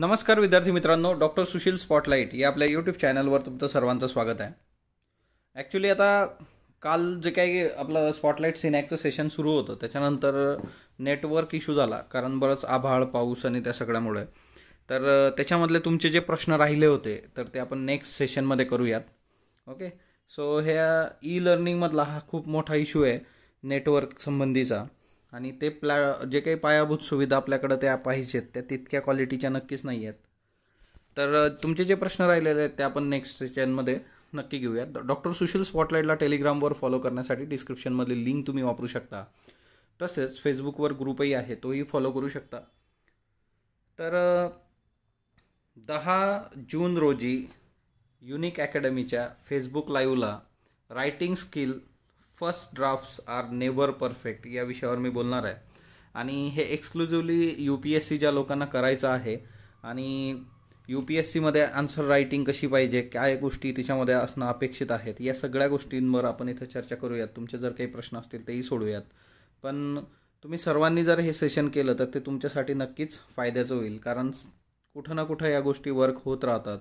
नमस्कार विद्यार्थी मित्रांनो डॉक्टर सुशील स्पॉटलाईट या आपल्या यूट्यूब चॅनलवर तुमचं सर्वांचं स्वागत आहे ॲक्च्युली आता काल जे काही आपलं स्पॉटलाईट सिनॅकचं सेशन सुरू होतं त्याच्यानंतर नेटवर्क इशू झाला कारण बरंच आभाळ पाऊस आणि त्या सगळ्यामुळे तर त्याच्यामधले तुमचे जे प्रश्न राहिले होते तर ते आपण नेक्स्ट सेशनमध्ये करूयात ओके सो ह्या ई लर्निंगमधला हा खूप मोठा इशू आहे नेटवर्क संबंधीचा आणि ते प्ला जे काही पायाभूत सुविधा आपल्याकडं त्या पाहिजेत त्या तितक्या क्वालिटीच्या नक्कीच नाही आहेत तर तुमचे जे प्रश्न राहिलेले आहेत ते आपण नेक्स्ट सेशनमध्ये नक्की घेऊयात डॉक्टर सुशील स्पॉटलाईटला टेलिग्रामवर फॉलो करण्यासाठी डिस्क्रिप्शनमधली लिंक तुम्ही वापरू शकता तसेच फेसबुकवर ग्रुपही आहे तोही फॉलो करू शकता तर दहा जून रोजी युनिक अकॅडमीच्या फेसबुक लाईव्हला writing skill first drafts are never perfect या विषयावर मी बोलणार आहे आणि हे exclusively U P S C ज्या लोकांना करायचं आहे आणि यू पी एस सीमध्ये आन्सर रायटिंग कशी पाहिजे काय गोष्टी तिच्यामध्ये असणं अपेक्षित आहेत या सगळ्या गोष्टींवर आपण इथं चर्चा करूयात तुमचे जर काही प्रश्न असतील तेही सोडूयात पण तुम्ही सर्वांनी जर हे सेशन केलं तर ते तुमच्यासाठी नक्कीच फायद्याचं होईल कारण कुठं ना कुठं या गोष्टी वर्क होत राहतात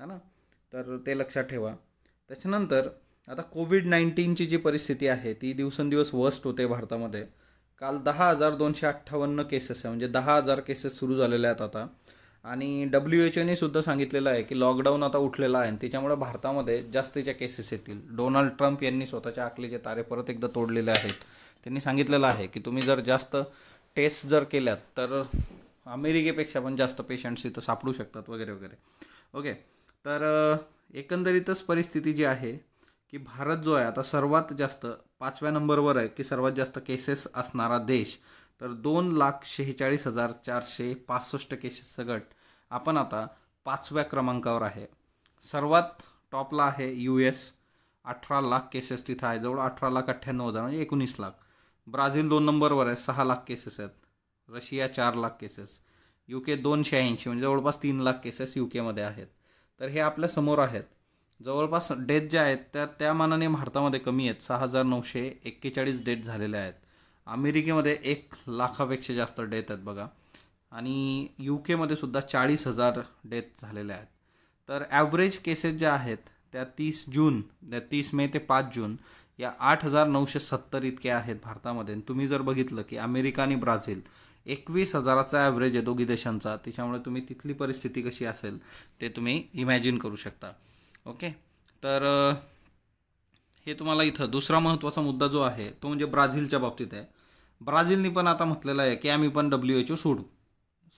है ना तर ते लक्षात ठेवा त्याच्यानंतर आता कोविड नाईन्टीनची जी परिस्थिती आहे ती दिवसेंदिवस वर्स्ट होते भारतामध्ये काल दहा हजार दोनशे अठ्ठावन्न केसेस आहे म्हणजे दहा हजार केसेस सुरू झालेल्या आहेत आता आणि डब्ल्यू एच ओने सुद्धा सांगितलेलं आहे की लॉकडाऊन आता उठलेला आहे आणि त्याच्यामुळे भारतामध्ये जास्तीच्या केसेस येतील डोनाल्ड ट्रम्प यांनी स्वतःच्या आकलेचे तारे परत एकदा तोडलेले आहेत त्यांनी सांगितलेलं आहे की तुम्ही जर जास्त टेस्ट जर केल्यात तर अमेरिकेपेक्षा पण जास्त पेशंट्स इथं सापडू शकतात वगैरे वगैरे ओके तर एकंदरीतच परिस्थिती जी आहे की भारत जो आहे आता सर्वात जास्त पाचव्या नंबरवर आहे की सर्वात जास्त केसेस असणारा देश तर दोन लाख शेहेचाळीस हजार चारशे पासष्ट गट आपण आता पाचव्या क्रमांकावर आहे सर्वात टॉपला आहे यू एस अठरा लाख केसेस तिथं आहे जवळ अठरा लाख अठ्ठ्याण्णव हजार म्हणजे एकोणीस लाख ब्राझील दोन नंबरवर आहे सहा लाख केसेस आहेत रशिया चार लाख केसेस यू के दोनशे ऐंशी म्हणजे जवळपास तीन लाख केसेस यू केमध्ये आहेत तर हे आपल्यासमोर आहेत जवळपास डेथ ज्या आहेत त्या त्या मानाने भारतामध्ये कमी आहेत सहा हजार नऊशे एक्केचाळीस डेथ झालेल्या आहेत अमेरिकेमध्ये एक लाखापेक्षा जास्त डेथ आहेत बघा आणि यू केमध्ये सुद्धा चाळीस हजार डेथ झालेल्या आहेत तर ॲव्हरेज केसेस ज्या आहेत त्या तीस जून त्या तीस मे ते पाच जून या आठ हजार नऊशे सत्तर इतके आहेत भारतामध्ये तुम्ही जर बघितलं की अमेरिका आणि ब्राझील एकवीस हजाराचा ॲव्हरेज आहे दोघी देशांचा त्याच्यामुळे तुम्ही तिथली परिस्थिती कशी असेल ते तुम्ही इमॅजिन करू शकता ओके तर हे तुम्हाला इथं दुसरा महत्त्वाचा मुद्दा जो आहे तो म्हणजे ब्राझीलच्या बाबतीत आहे ब्राझीलनी पण आता म्हटलेलं आहे की आम्ही पण डब्ल्यू एच ओ सोडू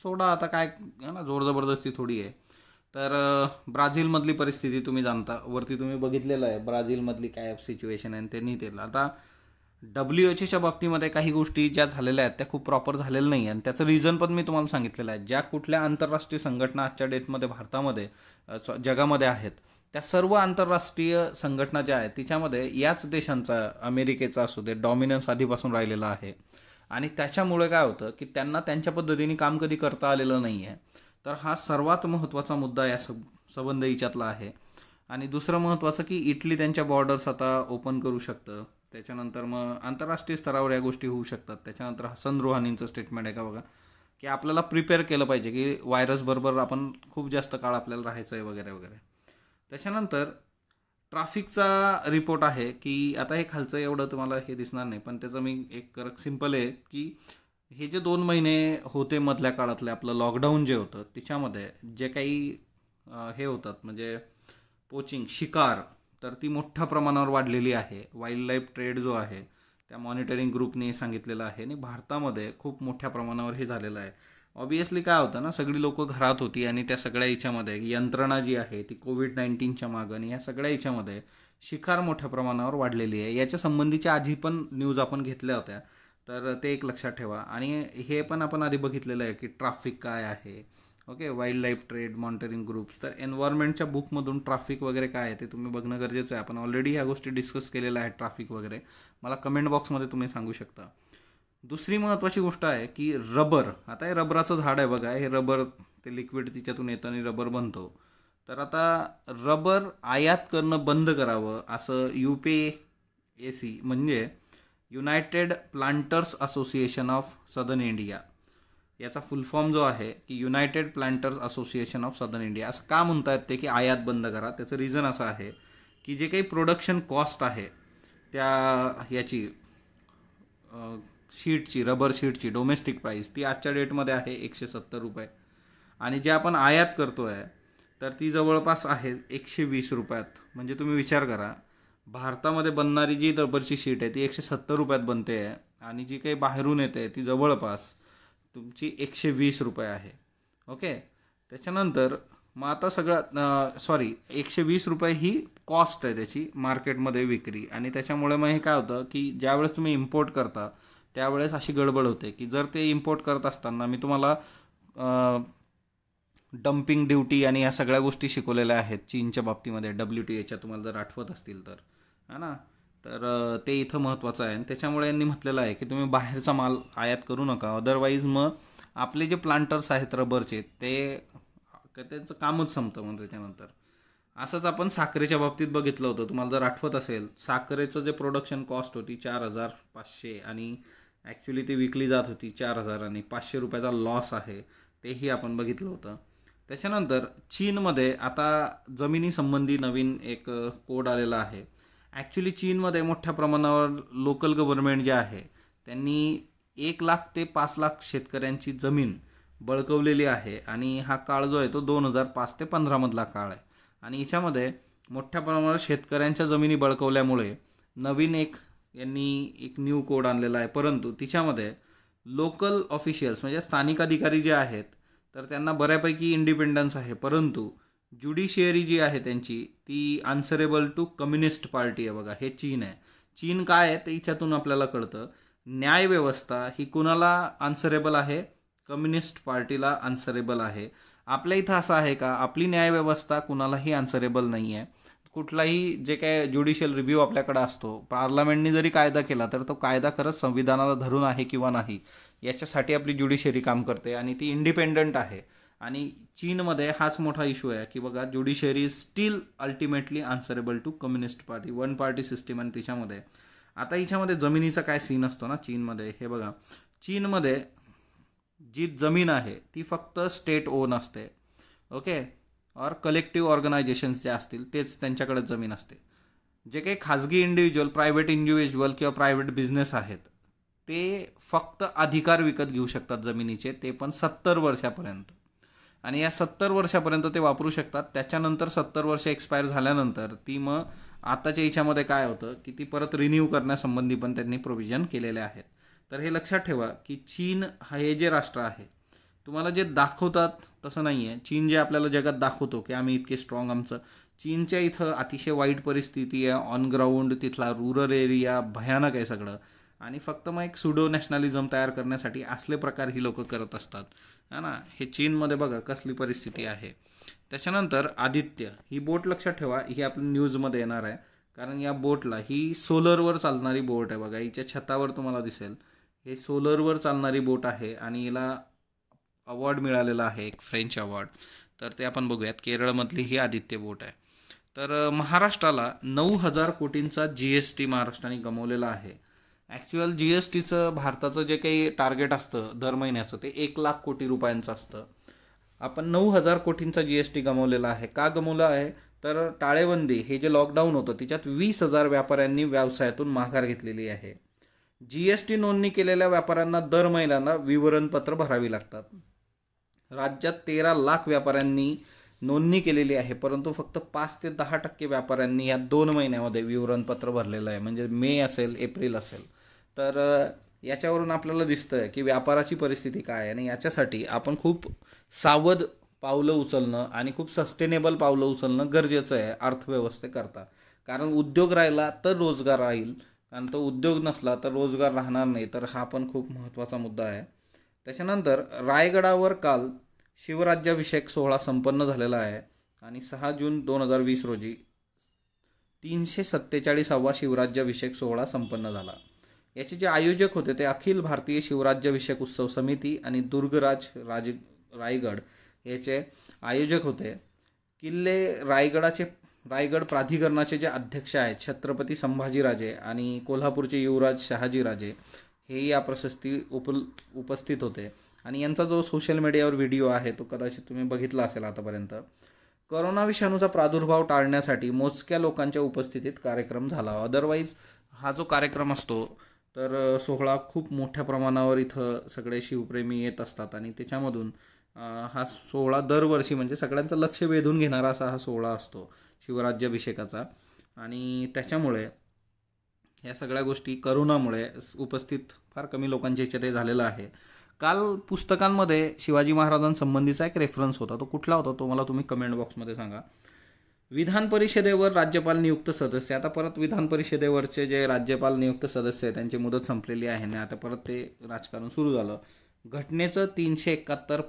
सोडा आता काय ना जोर जबरदस्ती थोडी आहे तर ब्राझीलमधली परिस्थिती तुम्ही जाणता वरती तुम्ही बघितलेलं आहे ब्राझीलमधली काय सिच्युएशन आहे त्यांनी त्याला आता डब्ल्यू एच एच्या बाबतीमध्ये काही गोष्टी ज्या झालेल्या आहेत त्या खूप प्रॉपर झालेल्या नाही आणि त्याचं रिझन पण मी तुम्हाला सांगितलेलं आहे ज्या कुठल्या आंतरराष्ट्रीय संघटना आजच्या डेटमध्ये भारतामध्ये जगामध्ये आहेत त्या सर्व आंतरराष्ट्रीय संघटना ज्या आहेत तिच्यामध्ये याच देशांचा अमेरिकेचा असू दे डॉमिनन्स आधीपासून राहिलेला आहे आणि त्याच्यामुळे काय होतं की त्यांना त्यांच्या पद्धतीने काम कधी करता आलेलं नाही आहे तर हा सर्वात महत्त्वाचा मुद्दा या सब संबंध हिच्यातला आहे आणि दुसरं महत्त्वाचं की इटली त्यांच्या बॉर्डर्स आता ओपन करू शकतं त्याच्यानंतर मग आंतरराष्ट्रीय स्तरावर या गोष्टी होऊ शकतात त्याच्यानंतर हसन रुहानींचं स्टेटमेंट आहे का बघा की आपल्याला प्रिपेअर केलं पाहिजे की व्हायरसबरोबर आपण खूप जास्त काळ आपल्याला राहायचं आहे वगैरे वगैरे त्याच्यानंतर ट्राफिकचा रिपोर्ट आहे की आता हे खालचं एवढं तुम्हाला हे दिसणार नाही पण त्याचं मी एक करक सिंपल आहे की हे जे दोन महिने होते मधल्या काळातले आपलं लॉकडाऊन जे होतं तिच्यामध्ये जे काही हे होतात म्हणजे पोचिंग शिकार तर ती मोठ्या प्रमाणावर वाढलेली आहे वाईल्ड लाईफ ट्रेड जो आहे त्या मॉनिटरिंग ग्रुपने सांगितलेलं आहे आणि भारतामध्ये खूप मोठ्या प्रमाणावर हे झालेलं आहे ऑब्वियसली काय होतं ना सगळी लोक घरात होती आणि त्या सगळ्या याच्यामध्ये यंत्रणा जी आहे ती कोविड नाईन्टीनच्या मागं आणि या सगळ्या याच्यामध्ये शिकार मोठ्या प्रमाणावर वाढलेली आहे याच्या संबंधीच्या आधी पण न्यूज आपण घेतल्या होत्या तर ते एक लक्षात ठेवा आणि हे पण आपण आधी बघितलेलं आहे की ट्राफिक काय आहे okay wildlife trade monitoring groups तर एन्व्हायरमेंटच्या बुकमधून ट्राफिक वगैरे काय आहे ते तुम्ही बघणं गरजेचं आहे आपण ऑलरेडी ह्या गोष्टी डिस्कस केलेल्या आहेत ट्राफिक वगैरे मला कमेंट बॉक्समध्ये तुम्ही सांगू शकता दुसरी महत्त्वाची गोष्ट आहे की रबर आता हे रबराचं झाड आहे बघा हे रबर ते लिक्विड तिच्यातून येतं आणि रबर बनतो तर आता रबर आयात करणं बंद करावं असं यू पी ए सी म्हणजे United Planters Association of Southern India याचा फुल फॉर्म जो आहे की United Planters Association of Southern India असं का म्हणतायत ते की आयात बंद करा त्याचं रिझन असं आहे की जे काही प्रोडक्शन कॉस्ट आहे त्या याची शीटची रबर शीटची डोमेस्टिक प्राईस ती आजच्या डेटमध्ये आहे एकशे सत्तर रुपये आणि जे आपण आयात करतो आहे तर ती जवळपास आहे एकशे वीस रुपयात म्हणजे तुम्ही विचार करा भारतामध्ये बनणारी जी रबरची शीट आहे ती एकशे सत्तर रुपयात बनते आहे आणि जी काही बाहेरून येते ती जवळपास तुमची एकशे वीस रुपये आहे ओके त्याच्यानंतर मग आता सगळं सॉरी एकशे वीस रुपये ही कॉस्ट आहे त्याची मार्केटमध्ये विक्री आणि त्याच्यामुळे मग हे काय होतं की ज्यावेळेस तुम्ही इम्पोर्ट करता त्यावेळेस अशी गडबड होते की जर ते इम्पोर्ट करत असताना मी तुम्हाला डम्पिंग ड्युटी आणि या सगळ्या गोष्टी शिकवलेल्या आहेत चीनच्या बाबतीमध्ये डब्ल्यू टी एच्या तुम्हाला जर आठवत असतील तर है ना तर ते इथं महत्त्वाचं आहे आणि त्याच्यामुळे यांनी म्हटलेलं आहे की तुम्ही बाहेरचा माल आयात करू नका अदरवाईज मग आपले जे प्लांटर्स आहेत रबरचे ते त्यांचं कामच संपतं म्हणजे त्यानंतर असंच आपण साखरेच्या बाबतीत बघितलं होतं तुम्हाला जर आठवत असेल साखरेचं जे प्रोडक्शन कॉस्ट होती चार हजार पाचशे आणि ॲक्च्युली ती विकली जात होती चार हजारांनी पाचशे रुपयाचा लॉस आहे तेही आपण बघितलं होतं त्याच्यानंतर चीनमध्ये आता जमिनीसंबंधी नवीन एक कोड आलेला आहे ॲक्च्युली चीनमध्ये मोठ्या प्रमाणावर लोकल गव्हर्नमेंट जे आहे त्यांनी एक लाख ते पाच लाख शेतकऱ्यांची जमीन बळकवलेली आहे आणि हा काळ जो आहे तो दोन हजार पाच ते पंधरामधला काळ आहे आणि याच्यामध्ये मोठ्या प्रमाणावर शेतकऱ्यांच्या जमिनी बळकवल्यामुळे नवीन एक यांनी एक न्यू कोड आणलेला आहे परंतु तिच्यामध्ये लोकल ऑफिशियल्स म्हणजे स्थानिक अधिकारी जे आहेत तर त्यांना बऱ्यापैकी इंडिपेंडन्स आहे परंतु ज्युडिशियरी जी आहे त्यांची ती आन्सरेबल टू कम्युनिस्ट पार्टी आहे बघा हे चीन आहे चीन काय आहे ते इथ्यातून आपल्याला कळतं न्यायव्यवस्था ही कुणाला आन्सरेबल आहे कम्युनिस्ट पार्टीला आन्सरेबल आहे आपल्या इथं असं आहे का आपली न्यायव्यवस्था कुणालाही आन्सरेबल नाही आहे कुठलाही जे काय ज्युडिशियल रिव्ह्यू आपल्याकडे असतो पार्लमेंटनी जरी कायदा केला तर तो कायदा खरंच संविधानाला धरून आहे किंवा नाही याच्यासाठी आपली ज्युडिशरी काम करते आणि ती इंडिपेंडंट आहे आणि चीनमध्ये हाच मोठा इशू आहे की बघा judiciary still ultimately answerable to Communist Party one party system आणि तिच्यामध्ये आता हिच्यामध्ये जमिनीचा काय सीन असतो ना चीनमध्ये हे बघा चीनमध्ये जी जमीन आहे ती फक्त स्टेट ओन असते ओके और कलेक्टिव्ह ऑर्गनायझेशन्स जे असतील तेच त्यांच्याकडे जमीन असते जे काही खाजगी इंडिव्हिज्युअल प्रायव्हेट इंडिव्हिज्युअल किंवा प्रायव्हेट बिझनेस आहेत ते फक्त अधिकार विकत घेऊ शकतात जमिनीचे ते पण सत्तर वर्षापर्यंत आणि या सत्तर वर्षापर्यंत ते वापरू शकतात त्याच्यानंतर सत्तर वर्ष एक्सपायर झाल्यानंतर ती मग आताच्या याच्यामध्ये काय होतं की ती परत रिन्यू करण्यासंबंधी पण त्यांनी प्रोव्हिजन केलेले आहेत तर हे लक्षात ठेवा की चीन हा हे जे राष्ट्र आहे तुम्हाला जे दाखवतात तसं नाही आहे चीन जे आपल्याला जगात दाखवतो की आम्ही इतके स्ट्रॉंग आमचं चीनच्या इथं अतिशय वाईट परिस्थिती आहे ऑन ग्राउंड तिथला रुरल एरिया भयानक आहे सगळं आणि फक्त मग एक सुडो नॅशनलिझम तयार करण्यासाठी असले प्रकार ही लोकं करत असतात है ना हे चीनमध्ये बघा कसली परिस्थिती आहे त्याच्यानंतर आदित्य ही बोट लक्षात ठेवा ही आपली न्यूजमध्ये येणार आहे कारण या बोटला ही सोलरवर चालणारी बोट आहे बघा हिच्या छतावर तुम्हाला दिसेल हे सोलरवर चालणारी बोट आहे आणि हिला अवॉर्ड मिळालेला आहे एक फ्रेंच अवॉर्ड तर ते आपण बघूयात केरळमधली ही आदित्य बोट आहे तर महाराष्ट्राला नऊ हजार कोटींचा जी एस टी महाराष्ट्राने गमवलेला आहे ॲक्च्युअल जी एस टीचं भारताचं जे काही टार्गेट असतं दर महिन्याचं ते एक लाख कोटी रुपयांचं असतं आपण नऊ हजार कोटींचा जी एस टी गमवलेला आहे का गमवला आहे तर टाळेबंदी हे जे लॉकडाऊन होतं त्याच्यात वीस हजार व्यापाऱ्यांनी व्यवसायातून माघार घेतलेली आहे जी एस टी नोंदणी केलेल्या व्यापाऱ्यांना दर महिन्यांना विवरणपत्र भरावी लागतात राज्यात तेरा लाख व्यापाऱ्यांनी नोंदणी केलेली आहे परंतु फक्त पाच ते दहा टक्के व्यापाऱ्यांनी या दोन महिन्यामध्ये विवरणपत्र भरलेलं आहे म्हणजे मे असेल एप्रिल असेल तर याच्यावरून आपल्याला दिसतं आहे की व्यापाराची परिस्थिती काय आहे आणि याच्यासाठी आपण खूप सावध पावलं उचलणं आणि खूप सस्टेनेबल पावलं उचलणं गरजेचं आहे अर्थव्यवस्थेकरता कारण उद्योग राहिला तर रोजगार राहील कारण तो उद्योग नसला तर रोजगार राहणार नाही तर हा पण खूप महत्त्वाचा मुद्दा आहे त्याच्यानंतर रायगडावर काल शिवराज्याभिषेक सोहळा संपन्न झालेला आहे आणि सहा जून दोन हजार वीस रोजी तीनशे सत्तेचाळीसावा शिवराज्याभिषेक सोहळा संपन्न झाला याचे जे आयोजक होते ते अखिल भारतीय शिवराज्याभिषेक उत्सव समिती आणि दुर्गराज राज रायगड याचे आयोजक होते किल्ले रायगडाचे रायगड प्राधिकरणाचे जे अध्यक्ष आहेत छत्रपती संभाजीराजे आणि कोल्हापूरचे युवराज शहाजीराजे हे या प्रशस्ती उपल उपस्थित होते आणि यांचा जो सोशल मीडियावर व्हिडिओ आहे तो कदाचित तुम्ही बघितला असेल आतापर्यंत करोना विषाणूचा प्रादुर्भाव टाळण्यासाठी मोजक्या लोकांच्या उपस्थितीत कार्यक्रम झाला अदरवाईज हा जो कार्यक्रम असतो तर सोहळा खूप मोठ्या प्रमाणावर इथं सगळे शिवप्रेमी येत असतात आणि त्याच्यामधून हा सोहळा दरवर्षी म्हणजे सगळ्यांचं लक्ष वेधून घेणारा असा हा सोहळा असतो शिवराज्याभिषेकाचा आणि त्याच्यामुळे या सगळ्या गोष्टी करोनामुळे उपस्थित फार कमी लोकांच्या ह्याच्यात हे झालेलं आहे काल पुस्तकांमध्ये शिवाजी महाराजांसंबंधीचा एक रेफरन्स होता तो कुठला होता तो मला तुम्ही कमेंट बॉक्समध्ये सांगा विधान परिषदेवर राज्यपाल नियुक्त सदस्य आता परत विधान परिषदेवरचे जे राज्यपाल नियुक्त सदस्य आहे त्यांची मुदत संपलेली आहे आणि आता परत ते राजकारण सुरू झालं घटनेचं तीनशे एकाहत्तर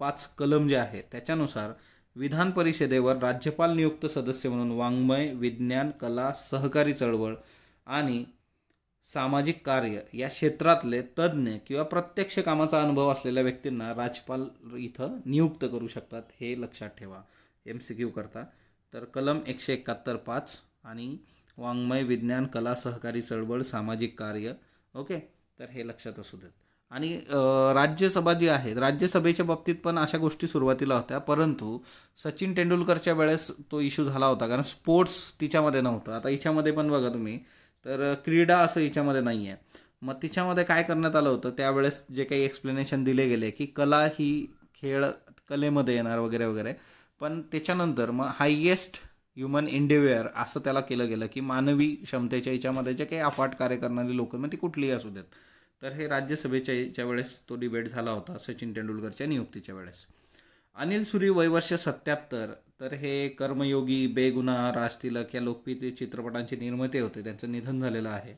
पाच कलम जे आहे त्याच्यानुसार विधान परिषदेवर राज्यपाल नियुक्त सदस्य म्हणून वाङ्मय विज्ञान कला सहकारी चळवळ आणि सामाजिक कार्य या क्षेत्रातले तज्ज्ञ किंवा प्रत्यक्ष कामाचा अनुभव असलेल्या व्यक्तींना राज्यपाल इथं नियुक्त करू शकतात हे लक्षात ठेवा एम सी क्यू करता तर कलम एकशे एकाहत्तर पाच आणि वाङ्मय विज्ञान कला सहकारी चळवळ सामाजिक कार्य ओके तर हे लक्षात असू देत आणि राज्यसभा जी आहे राज्यसभेच्या बाबतीत पण अशा गोष्टी सुरुवातीला होत्या परंतु सचिन तेंडुलकरच्या वेळेस तो इश्यू झाला होता कारण स्पोर्ट्स तिच्यामध्ये नव्हतं आता हिच्यामध्ये पण बघा तुम्ही तर क्रीडा असं याच्यामध्ये नाही आहे मग तिच्यामध्ये काय करण्यात आलं होतं त्यावेळेस जे काही एक्सप्लेनेशन दिले गेले की कला ही खेळ कलेमध्ये येणार वगैरे वगैरे पण त्याच्यानंतर मग हायेस्ट ह्युमन इंडिव्हिअर असं त्याला केलं गेलं की मानवी क्षमतेच्या याच्यामध्ये जे काही अफाट कार्य करणारी लोक मग ती कुठलीही असू देत तर हे राज्यसभेच्या याच्या वेळेस तो डिबेट झाला होता सचिन तेंडुलकरच्या नियुक्तीच्या वेळेस अनिल सुरी वैवर्ष सत्याहत्तर तर हे कर्मयोगी बेगुना राजतिलक या लोकप्रिय चित्रपटांची निर्माते होते त्यांचं निधन झालेलं आहे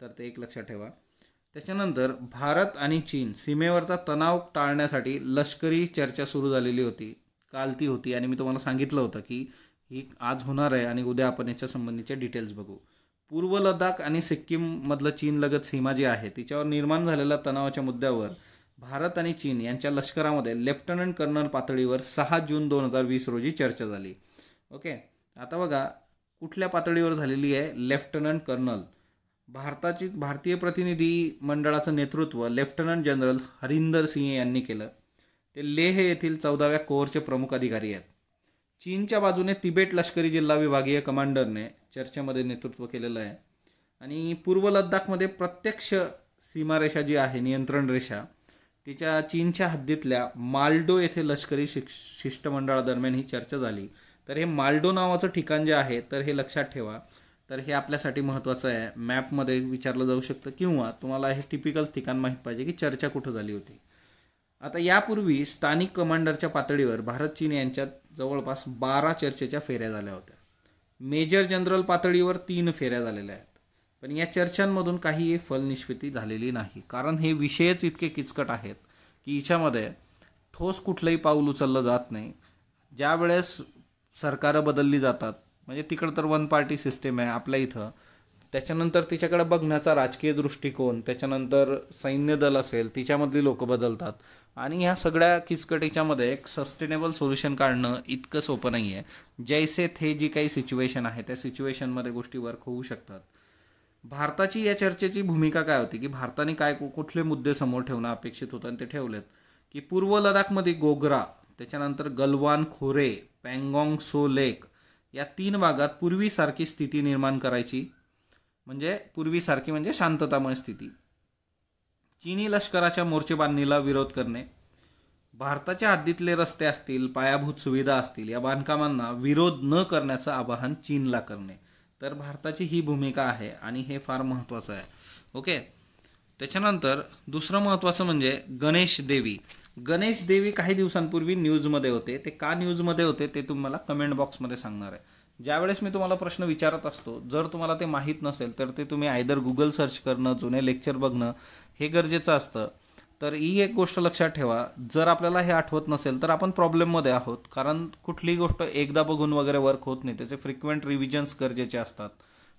तर ते एक लक्षात ठेवा त्याच्यानंतर भारत आणि चीन सीमेवरचा तणाव टाळण्यासाठी लष्करी चर्चा सुरू झालेली होती काल ती होती आणि मी तुम्हाला सांगितलं होतं की ही आज होणार आहे आणि उद्या आपण याच्या संबंधीचे डिटेल्स बघू पूर्व लडाख आणि सिक्कीममधलं चीनलगत सीमा जी आहे तिच्यावर निर्माण झालेल्या तणावाच्या मुद्द्यावर भारत आणि चीन यांच्या लष्करामध्ये लेफ्टनंट कर्नल पातळीवर सहा जून दोन हजार वीस रोजी चर्चा झाली ओके आता बघा कुठल्या पातळीवर झालेली आहे लेफ्टनंट कर्नल भारताची भारतीय प्रतिनिधी मंडळाचं नेतृत्व लेफ्टनंट जनरल हरिंदर सिंह यांनी केलं ते लेह येथील चौदाव्या कोअरचे प्रमुख अधिकारी आहेत चीनच्या बाजूने तिबेट लष्करी जिल्हा विभागीय कमांडरने चर्चेमध्ये नेतृत्व केलेलं आहे आणि पूर्व लद्दाखमध्ये प्रत्यक्ष सीमारेषा जी आहे नियंत्रण रेषा तिच्या चीनच्या हद्दीतल्या माल्डो येथे लष्करी शिक्ष शिष्टमंडळादरम्यान ही चर्चा झाली तर हे माल्डो नावाचं ठिकाण जे आहे तर हे लक्षात ठेवा तर हे आपल्यासाठी महत्त्वाचं आहे मॅपमध्ये विचारलं जाऊ शकतं किंवा तुम्हाला हे टिपिकल ठिकाण माहीत पाहिजे की चर्चा कुठं झाली होती आता यापूर्वी स्थानिक कमांडरच्या पातळीवर भारत चीन यांच्यात जवळपास बारा चर्चेच्या फेऱ्या झाल्या होत्या मेजर जनरल पातळीवर तीन फेऱ्या झालेल्या आहेत पण या चर्चांमधून काही फलनिष्पती झालेली नाही कारण हे विषयच इतके किचकट आहेत की हिच्यामध्ये ठोस कुठलंही पाऊल उचललं जात नाही ज्या वेळेस सरकारं बदलली जातात म्हणजे तिकडं तर वन पार्टी सिस्टीम आहे आपल्या इथं त्याच्यानंतर तिच्याकडे बघण्याचा राजकीय दृष्टिकोन त्याच्यानंतर सैन्य दल असेल तिच्यामधली लोक बदलतात आणि ह्या सगळ्या किचकटीच्यामध्ये एक सस्टेनेबल सोल्युशन काढणं इतकं सोपं नाही आहे जैसे थे जी काही सिच्युएशन आहे त्या सिच्युएशनमध्ये गोष्टी वर्क होऊ शकतात भारताची या चर्चेची भूमिका काय होती की भारताने काय कुठले मुद्दे समोर ठेवणं अपेक्षित होतं आणि ते ठेवलेत की पूर्व लडाखमध्ये गोग्रा त्याच्यानंतर गलवान खोरे पँगॉंग सो लेक या तीन भागात पूर्वीसारखी स्थिती निर्माण करायची म्हणजे पूर्वीसारखी म्हणजे शांततामय स्थिती चीनी लष्कराच्या मोर्चेबांधणीला विरोध करणे भारताच्या हद्दीतले रस्ते असतील पायाभूत सुविधा असतील या बांधकामांना विरोध न करण्याचं आवाहन चीनला करणे तर भारताची ही भूमिका आहे आणि हे फार महत्त्वाचं आहे ओके त्याच्यानंतर दुसरं महत्त्वाचं म्हणजे गणेश देवी गणेश देवी काही दिवसांपूर्वी न्यूजमध्ये होते ते का न्यूजमध्ये होते ते तुम्हाला कमेंट बॉक्समध्ये सांगणार आहे ज्यावेळेस मी तुम्हाला प्रश्न विचारत असतो जर तुम्हाला ते माहीत नसेल तर ते तुम्ही आयदर गुगल सर्च करणं जुने लेक्चर बघणं हे गरजेचं असतं तर ही एक गोष्ट लक्षात ठेवा जर आपल्याला हे आठवत नसेल तर आपण प्रॉब्लेममध्ये आहोत कारण कुठलीही गोष्ट एकदा बघून वगैरे वर्क होत नाही त्याचे फ्रिक्वेंट रिव्हिजन्स गरजेचे असतात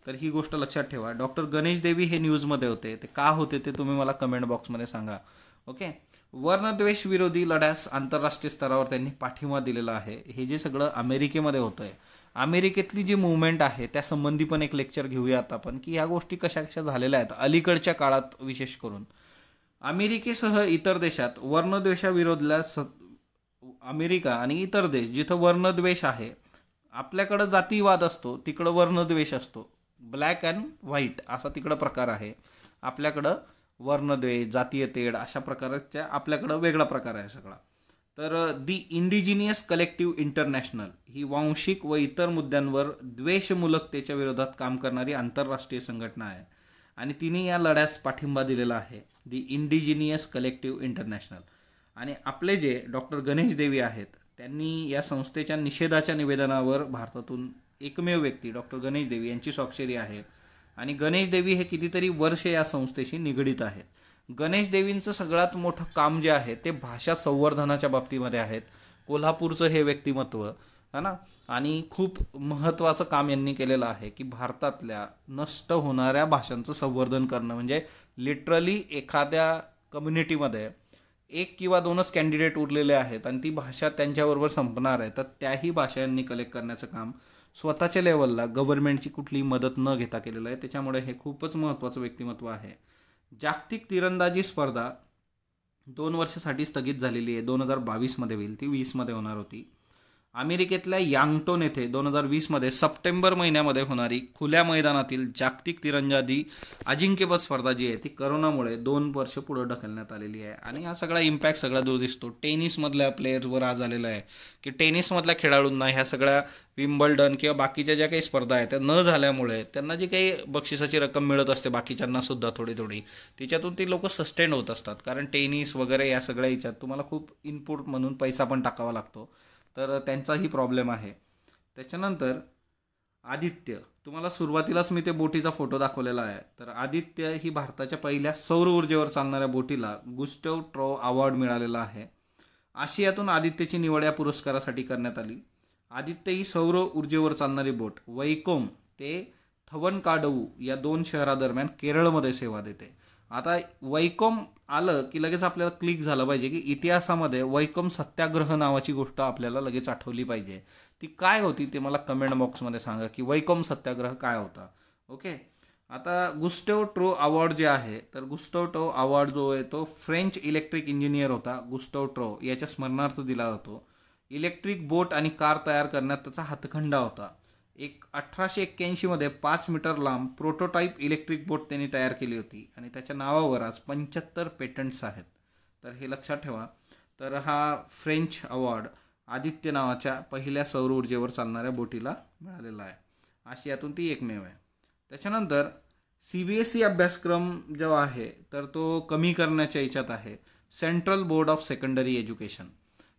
तर ही गोष्ट लक्षात ठेवा डॉक्टर गणेश देवी हे न्यूजमध्ये होते ते का होते ते तुम्ही मला कमेंट बॉक्समध्ये सांगा ओके वर्णद्वेष विरोधी लढ्यास आंतरराष्ट्रीय स्तरावर त्यांनी पाठिंबा दिलेला आहे हे जे सगळं अमेरिकेमध्ये होतं आहे अमेरिकेतली जी मुवमेंट आहे त्यासंबंधी पण एक लेक्चर घेऊयात आपण की ह्या गोष्टी कशा कशा झालेल्या आहेत अलीकडच्या काळात विशेष करून अमेरिकेसह इतर देशात वर्णद्वेषाविरोधला स अमेरिका आणि इतर देश जिथं वर्णद्वेष आहे आपल्याकडं जातीवाद असतो तिकडं वर्णद्वेष असतो ब्लॅक अँड व्हाईट असा तिकडं प्रकार आहे आपल्याकडं वर्णद्वेष जातीय तेढ अशा प्रकारच्या आपल्याकडं वेगळा प्रकार आहे सगळा तर दी इंडिजिनियस कलेक्टिव इंटरनॅशनल ही वांशिक व इतर मुद्द्यांवर द्वेषमूलकतेच्या विरोधात काम करणारी आंतरराष्ट्रीय संघटना आहे आणि तिने या लढ्यास पाठिंबा दिलेला आहे दी इंडिजिनियस कलेक्टिव इंटरनॅशनल आणि आपले जे डॉक्टर गणेश देवी आहेत त्यांनी या संस्थेच्या निषेधाच्या निवेदनावर भारतातून एकमेव व्यक्ती डॉक्टर गणेश देवी यांची स्वाक्षरी आहे आणि गणेश देवी हे कितीतरी वर्ष या संस्थेशी निगडीत आहेत गणेश देवींचं सगळ्यात मोठं काम जे आहे ते भाषा संवर्धनाच्या बाबतीमध्ये आहेत कोल्हापूरचं हे व्यक्तिमत्व है ना आणि खूप महत्त्वाचं काम यांनी केलेलं आहे की भारतातल्या नष्ट होणाऱ्या भाषांचं संवर्धन करणं म्हणजे लिटरली एखाद्या कम्युनिटीमध्ये एक किंवा दोनच कॅन्डिडेट उरलेले आहेत आणि ती भाषा त्यांच्याबरोबर संपणार आहे तर त्याही भाषा यांनी कलेक्ट करण्याचं काम स्वतःच्या लेवलला गव्हर्नमेंटची कुठलीही मदत न घेता केलेलं आहे त्याच्यामुळे हे खूपच महत्त्वाचं व्यक्तिमत्व आहे जागतिक तिरंदाजी स्पर्धा दोन वर्षासाठी स्थगित झालेली आहे दोन हजार बावीसमध्ये होईल ती वीसमध्ये होणार होती अमेरिकेतल्या यांगटोन येथे दोन हजार वीसमध्ये सप्टेंबर महिन्यामध्ये होणारी खुल्या मैदानातील जागतिक तिरंजादी अजिंक्यपद स्पर्धा जी आहे ती करोनामुळे दोन वर्ष पुढं ढकलण्यात आलेली आहे आणि हा सगळा इम्पॅक्ट सगळा दूर दिसतो टेनिसमधल्या प्लेयर्सवर आज आलेला आहे की टेनिसमधल्या खेळाडूंना ह्या सगळ्या विम्बल्डन किंवा बाकीच्या ज्या काही स्पर्धा आहेत त्या न झाल्यामुळे त्यांना जी काही बक्षिसाची रक्कम मिळत असते बाकीच्यांना सुद्धा थोडी थोडी तिच्यातून ती लोक सस्टेन होत असतात कारण टेनिस वगैरे या सगळ्या याच्यात तुम्हाला खूप इनपुट म्हणून पैसा पण टाकावा लागतो तर त्यांचाही प्रॉब्लेम आहे त्याच्यानंतर आदित्य तुम्हाला सुरुवातीलाच मी ते बोटीचा फोटो दाखवलेला आहे तर आदित्य ही भारताच्या पहिल्या सौर ऊर्जेवर चालणाऱ्या बोटीला गुस्टव ट्रॉ अवॉर्ड मिळालेला आहे आशियातून आदित्यची निवड या पुरस्कारासाठी करण्यात आली आदित्य ही सौर ऊर्जेवर चालणारी बोट वैकोम ते थवनकाडवू या दोन शहरादरम्यान केरळमध्ये सेवा देते आता वैकोम आलं की लगेच आपल्याला क्लिक झालं पाहिजे की इतिहासामध्ये वैकोम सत्याग्रह नावाची गोष्ट आपल्याला लगेच आठवली पाहिजे ती काय होती ते मला कमेंट बॉक्समध्ये सांगा की वैकोम सत्याग्रह काय होता ओके आता गुस्टेव ट्रो अवॉर्ड जे आहे तर गुस्टव ट्रो अवॉर्ड जो आहे तो फ्रेंच इलेक्ट्रिक इंजिनियर होता गुस्टव ट्रो याच्या स्मरणार्थ दिला जातो इलेक्ट्रिक बोट आणि कार तयार करण्यात त्याचा हातखंडा होता एक अठराशे एक्क्याऐंशीमध्ये पाच मीटर लांब प्रोटोटाईप इलेक्ट्रिक बोट त्यांनी तयार केली होती आणि त्याच्या नावावर आज पंच्याहत्तर पेटंट्स आहेत तर हे लक्षात ठेवा तर हा फ्रेंच अवॉर्ड आदित्य नावाच्या पहिल्या सौर ऊर्जेवर चालणाऱ्या बोटीला मिळालेला आहे आशियातून ती एकमेव आहे त्याच्यानंतर सी बी एस ई अभ्यासक्रम जो आहे तर तो कमी करण्याच्या याच्यात आहे Central Board of Secondary Education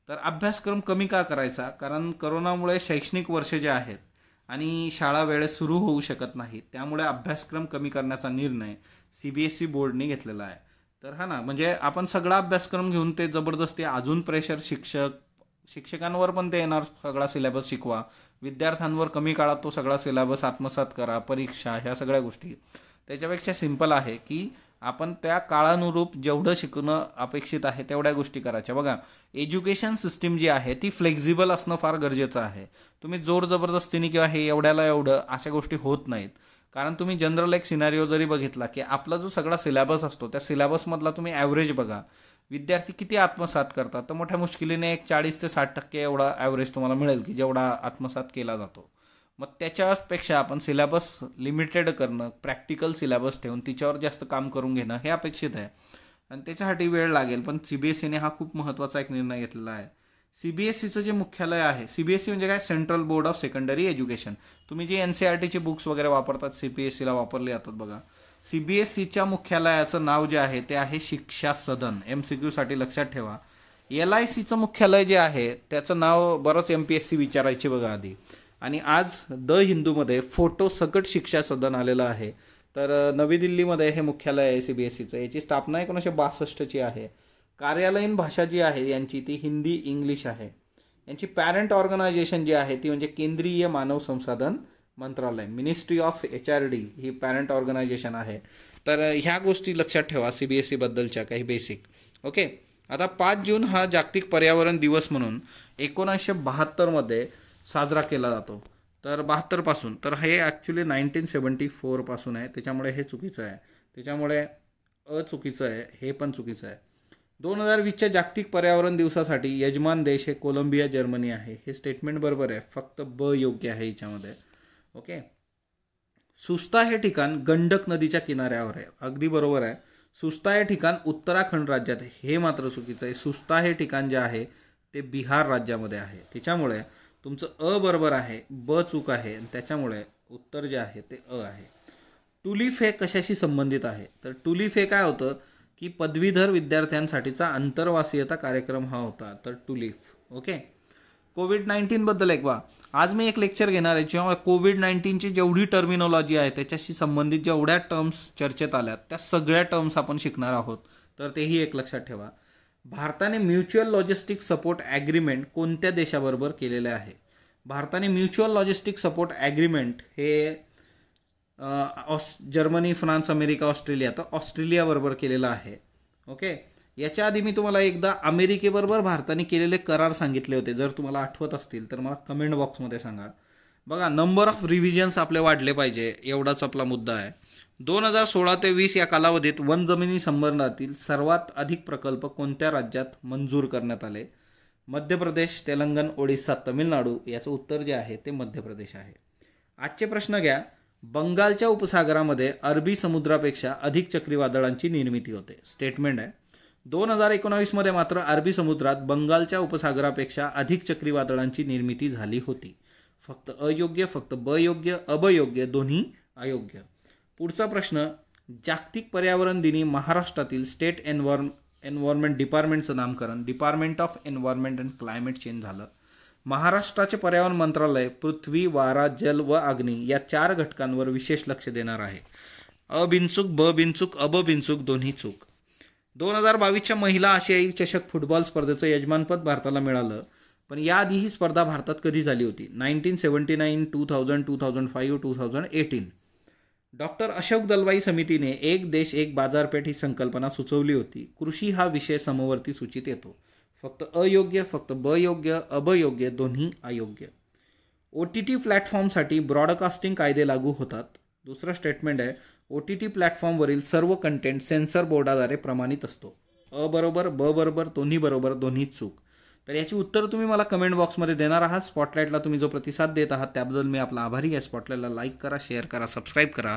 तर अभ्यासक्रम कमी का करायचा कारण करोनामुळे शैक्षणिक वर्ष जे आहेत आणि शाळा वेळेत सुरू होऊ शकत नाही त्यामुळे अभ्यासक्रम कमी करण्याचा निर्णय सी बी एस ई बोर्डने घेतलेला आहे तर हा ना म्हणजे आपण सगळा अभ्यासक्रम घेऊन ते जबरदस्ती अजून प्रेशर शिक्षक शिक्षकांवर पण ते येणार सगळा सिलेबस शिकवा विद्यार्थ्यांवर कमी काळात तो सगळा सिलेबस आत्मसात करा परीक्षा ह्या सगळ्या गोष्टी त्याच्यापेक्षा सिम्पल आहे की आपण त्या काळानुरूप जेवढं शिकणं अपेक्षित आहे तेवढ्या गोष्टी करायच्या बघा एज्युकेशन सिस्टीम जी आहे ती फ्लेक्झिबल असणं फार गरजेचं आहे तुम्ही जोर जबरदस्तीने किंवा हे एवढ्याला एवढं अशा गोष्टी होत नाहीत कारण तुम्ही जनरल एक सिनारिओ जरी बघितला की आपला जो सगळा सिलेबस असतो त्या सिलेबसमधला तुम्ही ॲव्हरेज बघा विद्यार्थी किती आत्मसात करतात तर मोठ्या मुश्किलीने एक चाळीस ते साठ टक्के एवढा ॲव्हरेज तुम्हाला मिळेल की जेवढा आत्मसात केला जातो मग त्याच्यापेक्षा आपण सिलॅबस लिमिटेड करणं प्रॅक्टिकल सिलॅबस ठेवून तिच्यावर जास्त काम करून घेणं हे अपेक्षित आहे आणि त्याच्यासाठी वेळ लागेल पण सी बी सीने हा खूप महत्त्वाचा एक निर्णय घेतलेला आहे सी बी एस सीचं जे मुख्यालय आहे सी बी एस सी म्हणजे काय Central Board of Secondary Education तुम्ही जे एन सी आर टीचे बुक्स वगैरे वापरतात सी बी एस सीला e वापरले जातात बघा सी बी एस सीच्या e मुख्यालयाचं नाव जे आहे ते आहे शिक्षा सदन एम सी क्यूसाठी लक्षात ठेवा एल आय सीचं मुख्यालय जे आहे त्याचं नाव बरंच एम पी एस सी विचारायची बघा आधी आणि आज द हिंदूमध्ये फोटो सकट शिक्षा सदन आलेलं आहे तर नवी दिल्लीमध्ये हे मुख्यालय आहे सी बी एस सीचं याची स्थापना एकोणीसशे बासष्टची आहे कार्यालयीन भाषा जी आहे यांची ती हिंदी इंग्लिश आहे यांची पॅरेंट ऑर्गनायझेशन जी आहे ती म्हणजे केंद्रीय मानव संसाधन मंत्रालय ministry of H R D ही पॅरेंट ऑर्गनायझेशन आहे तर ह्या गोष्टी लक्षात ठेवा सी बी एस सीबद्दलच्या e काही बेसिक ओके आता पाच जून हा जागतिक पर्यावरण दिवस म्हणून एकोणासशे बहात्तरमध्ये साजरा केला जातो तर बहात्तरपासून तर हे ॲक्च्युली नाईन्टीन सेवन्टी फोरपासून आहे त्याच्यामुळे हे चुकीचं आहे त्याच्यामुळे अ चुकीचं आहे हे पण चुकीचं आहे दोन हजार वीसच्या जागतिक पर्यावरण दिवसासाठी यजमान देश हे कोलंबिया जर्मनी आहे हे स्टेटमेंट बरोबर आहे फक्त ब योग्य आहे याच्यामध्ये ओके सुस्ता हे ठिकाण गंडक नदीच्या किनाऱ्यावर आहे अगदी बरोबर आहे सुस्ता हे ठिकाण उत्तराखंड राज्यात आहे हे मात्र चुकीचं आहे सुस्ता हे ठिकाण जे आहे ते बिहार राज्यामध्ये आहे त्याच्यामुळे तुमचं अ बरोबर आहे ब चूक आहे आणि त्याच्यामुळे उत्तर जे आहे ते अ आहे टुलिफ हे कशाशी संबंधित आहे तर टुलिफ हे काय होतं की पदवीधर विद्यार्थ्यांसाठीचा आंतरवासीयता कार्यक्रम हा होता तर टुलिफ ओके कोविड नाईन्टीनबद्दल ऐकवा आज मी एक लेक्चर घेणार आहे जेव्हा कोविड नाईन्टीनची जेवढी टर्मिनॉलॉजी आहे त्याच्याशी संबंधित जेवढ्या टर्म्स चर्चेत आल्यात त्या सगळ्या टर्म्स आपण शिकणार आहोत तर तेही एक लक्षात ठेवा भारताने म्युच्युअल लॉजिस्टिक सपोर्ट ॲग्रीमेंट कोणत्या देशाबरोबर केलेले आहे भारताने म्युच्युअल लॉजिस्टिक सपोर्ट ॲग्रीमेंट हे ऑस जर्मनी फ्रान्स अमेरिका ऑस्ट्रेलिया तर ऑस्ट्रेलियाबरोबर केलेलं आहे ओके याच्या आधी मी तुम्हाला एकदा अमेरिकेबरोबर भारताने केलेले करार सांगितले होते जर तुम्हाला आठवत असतील तर मला कमेंट बॉक्समध्ये सांगा बघा नंबर ऑफ रिव्हिजन्स आपले वाढले पाहिजे एवढाच आपला मुद्दा आहे दोन हजार सोळा ते वीस या कालावधीत वन जमिनी संबंधातील सर्वात अधिक प्रकल्प कोणत्या राज्यात मंजूर करण्यात आले मध्य प्रदेश तेलंगण ओडिसा तमिळनाडू याचं उत्तर जे आहे ते मध्य प्रदेश आहे आजचे प्रश्न घ्या बंगालच्या उपसागरामध्ये अरबी समुद्रापेक्षा अधिक चक्रीवादळांची निर्मिती होते स्टेटमेंट आहे दोन हजार एकोणावीसमध्ये मात्र अरबी समुद्रात बंगालच्या उपसागरापेक्षा अधिक चक्रीवादळांची निर्मिती झाली होती फक्त अयोग्य फक्त बयोग्य अबयोग्य दोन्ही अयोग्य पुढचा प्रश्न जागतिक पर्यावरण दिनी महाराष्ट्रातील स्टेट एन्व्हॉर्म एन्व्हायरमेंट डिपार्टमेंटचं नामकरण department of environment and climate change झालं महाराष्ट्राचे पर्यावरण मंत्रालय पृथ्वी वारा जल व अग्नी या चार घटकांवर विशेष लक्ष देणार आहे अ ब बिनचूक अब बिनचूक दोन्ही चूक दोन हजार बावीसच्या महिला आशियाई चषक फुटबॉल स्पर्धेचं यजमानपद भारताला मिळालं पण याआधी ही स्पर्धा भारतात कधी झाली होती nineteen seventy nine two thousand two thousand five two thousand eighteen doctor Ashok Dalwai समितीने एक देश एक बाजारपेठ ही संकल्पना सुचवली होती कृषी हा विषय समवर्ती सूचित येतो फक्त अयोग्य फक्त बयोग्य अबयोग्य दोन्ही अयोग्य ओ टी टी प्लॅटफॉर्मसाठी ब्रॉडकास्टिंग कायदे लागू होतात दुसरं स्टेटमेंट आहे ओ टी टी प्लॅटफॉर्मवरील सर्व कंटेंट सेन्सर बोर्डाद्वारे प्रमाणित असतो अ बरोबर ब बरोबर दोन्ही बरोबर दोन्ही चूक तर याची उत्तर तुम्ही मला कमेंट बॉक्समध्ये देणार आहात स्पॉटलाईटला तुम्ही जो प्रतिसाद देत आहात त्याबद्दल मी आपला आभारी आहे स्पॉटलाईटला लाईक करा शेअर करा सबस्क्राईब करा